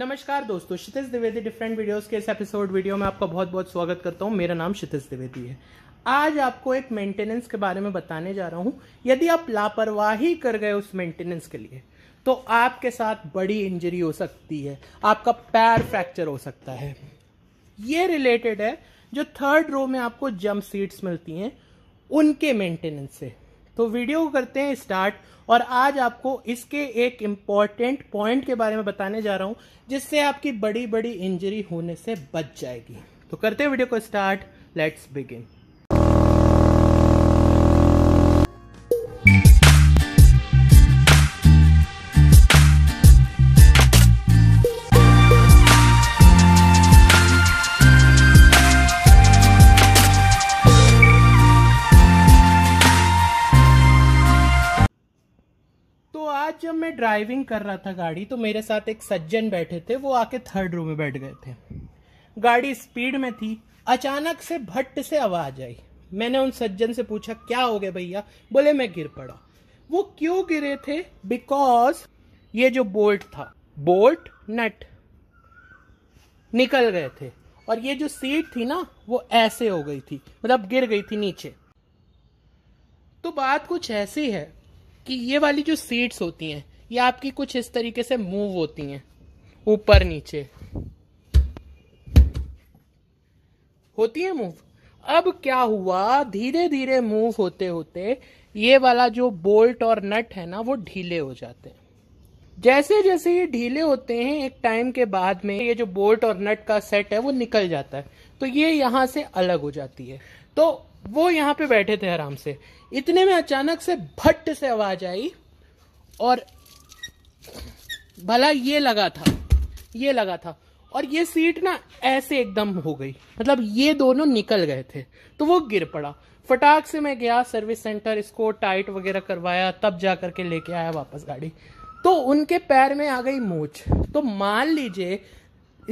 नमस्कार दोस्तों क्षितिश Dwivedi different videos के इस एपिसोड वीडियो में आपका बहुत बहुत स्वागत करता हूँ मेरा नाम क्षितिश द्विवेदी है आज आपको एक मेंटेनेंस के बारे में बताने जा रहा हूँ यदि आप लापरवाही कर गए उस मेंटेनेंस के लिए तो आपके साथ बड़ी इंजरी हो सकती है आपका पैर फ्रैक्चर हो सकता है ये रिलेटेड है जो थर्ड रो में आपको जम्प सीट्स मिलती हैं उनके मेंटेनेंस से तो वीडियो को करते हैं स्टार्ट और आज आपको इसके एक इम्पॉर्टेंट पॉइंट के बारे में बताने जा रहा हूँ जिससे आपकी बड़ी बड़ी इंजरी होने से बच जाएगी तो करते हैं वीडियो को स्टार्ट लेट्स बिगिन आज जब मैं ड्राइविंग कर रहा था गाड़ी तो मेरे साथ एक सज्जन बैठे थे वो आके थर्ड रो में बैठ गए थे गाड़ी स्पीड में थी अचानक से भट्ट से आवाज़ आई मैंने उन सज्जन से पूछा क्या हो गया भैया बोले मैं गिर पड़ा वो क्यों गिरे थे बिकॉज ये जो बोल्ट था बोल्ट नट निकल गए थे और ये जो सीट थी ना वो ऐसे हो गई थी मतलब गिर गई थी नीचे तो बात कुछ ऐसी है कि ये वाली जो सीट्स होती हैं ये आपकी कुछ इस तरीके से मूव होती हैं ऊपर नीचे होती है मूव अब क्या हुआ धीरे धीरे मूव होते होते ये वाला जो बोल्ट और नट है ना वो ढीले हो जाते हैं जैसे जैसे ये ढीले होते हैं एक टाइम के बाद में ये जो बोल्ट और नट का सेट है वो निकल जाता है तो ये यहाँ से अलग हो जाती है तो वो यहाँ पे बैठे थे आराम से इतने में अचानक से भट्ट से आवाज आई और भला ये लगा था ये लगा था और ये सीट ना ऐसे एकदम हो गई मतलब ये दोनों निकल गए थे तो वो गिर पड़ा फटाक से मैं गया सर्विस सेंटर इसको टाइट वगैरह करवाया तब जा करके लेके आया वापस गाड़ी तो उनके पैर में आ गई मोच तो मान लीजिए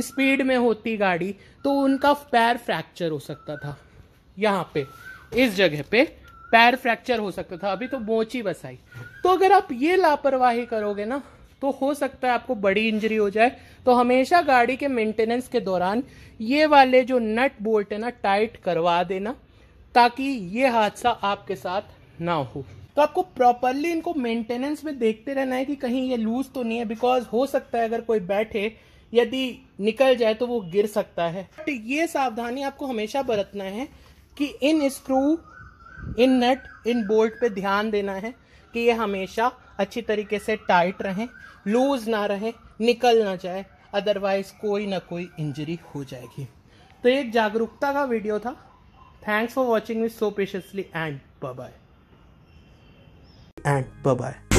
स्पीड में होती गाड़ी तो उनका पैर फ्रैक्चर हो सकता था यहाँ पे इस जगह पे पैर फ्रैक्चर हो सकता था अभी तो मोची बसाई तो अगर आप ये लापरवाही करोगे ना तो हो सकता है आपको बड़ी इंजरी हो जाए तो हमेशा गाड़ी के मेंटेनेंस के दौरान ये वाले जो नट बोल्ट है ना टाइट करवा देना ताकि ये हादसा आपके साथ ना हो तो आपको प्रॉपरली इनको मेंटेनेंस में देखते रहना है कि कहीं ये लूज तो नहीं है बिकॉज हो सकता है अगर कोई बैठे यदि निकल जाए तो वो गिर सकता है तो ये सावधानी आपको हमेशा बरतना है कि इन स्क्रू इन नट इन बोल्ट पे ध्यान देना है कि ये हमेशा अच्छी तरीके से टाइट रहें लूज ना रहें निकल ना जाए अदरवाइज कोई ना कोई इंजरी हो जाएगी तो एक जागरूकता का वीडियो था thanks for watching me so पेशसली एंड बाय एंड बाय